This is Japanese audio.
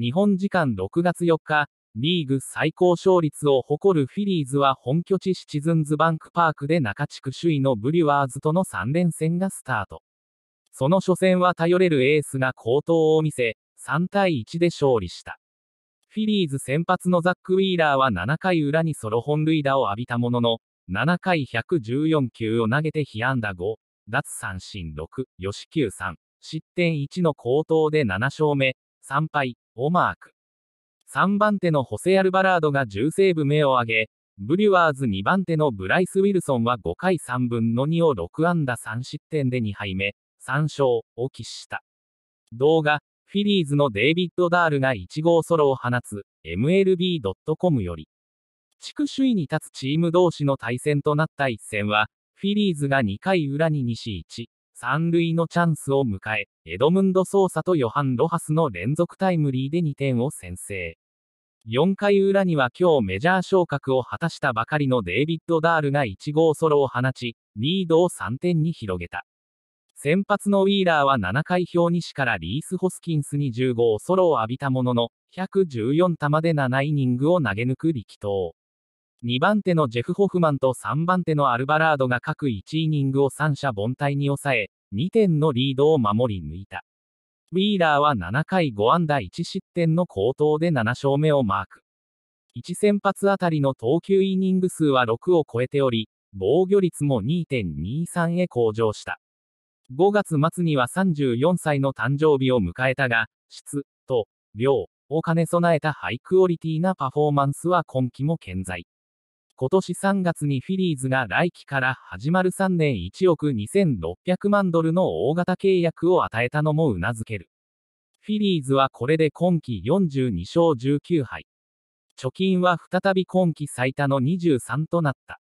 日本時間6月4日、リーグ最高勝率を誇るフィリーズは本拠地シチズンズバンクパークで中地区首位のブリュワーズとの3連戦がスタート。その初戦は頼れるエースが好投を見せ、3対1で勝利した。フィリーズ先発のザック・ウィーラーは7回裏にソロ本塁打を浴びたものの、7回114球を投げて被安打5、奪三振6、吉球3、失点1の好投で7勝目、3敗、オマーク。3番手のホセ・アルバラードが重セーブ目を挙げ、ブリュワーズ2番手のブライス・ウィルソンは5回3分の2を6安打3失点で2敗目、3勝を喫した。動画、フィリーズのデイビッド・ダールが1号ソロを放つ、MLB.com より。地区首位に立つチーム同士の対戦となった一戦は、フィリーズが2回裏に2 1三塁のチャンスを迎え、エドムンド・ソーサとヨハン・ロハスの連続タイムリーで2点を先制。4回裏には今日メジャー昇格を果たしたばかりのデイビッド・ダールが1号ソロを放ち、リードを3点に広げた。先発のウィーラーは7回表西からリース・ホスキンスに10号ソロを浴びたものの、114球で7イニングを投げ抜く力投。2番手のジェフ・ホフマンと3番手のアルバラードが各1イニングを三者凡退に抑え、2点のリードを守り抜いた。ウィーラーは7回5安打1失点の好投で7勝目をマーク。1先発あたりの投球イニング数は6を超えており、防御率も2.23へ向上した。5月末には34歳の誕生日を迎えたが、質と量を兼ね備えたハイクオリティなパフォーマンスは今季も健在。今年3月にフィリーズが来期から始まる3年1億2600万ドルの大型契約を与えたのもうなずける。フィリーズはこれで今季42勝19敗。貯金は再び今季最多の23となった。